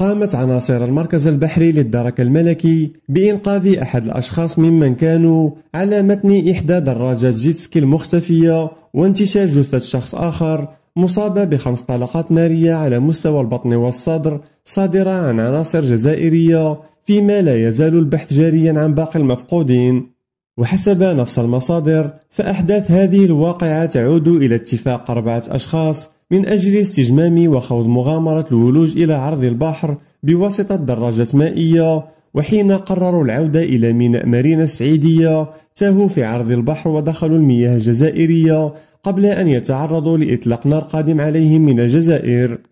قامت عناصر المركز البحري للدرك الملكي بإنقاذ أحد الأشخاص ممن كانوا على متن إحدى دراجات جيتسكي المختفية وانتشار جثة شخص آخر مصابة بخمس طلقات نارية على مستوى البطن والصدر صادرة عن عناصر جزائرية فيما لا يزال البحث جاريا عن باقي المفقودين وحسب نفس المصادر فأحداث هذه الواقعة تعود إلى اتفاق أربعة أشخاص من أجل استجمام وخوض مغامرة الولوج إلى عرض البحر بواسطة دراجات مائية وحين قرروا العودة إلى ميناء مارينا السعيدية تاهوا في عرض البحر ودخلوا المياه الجزائرية قبل أن يتعرضوا لإطلاق نار قادم عليهم من الجزائر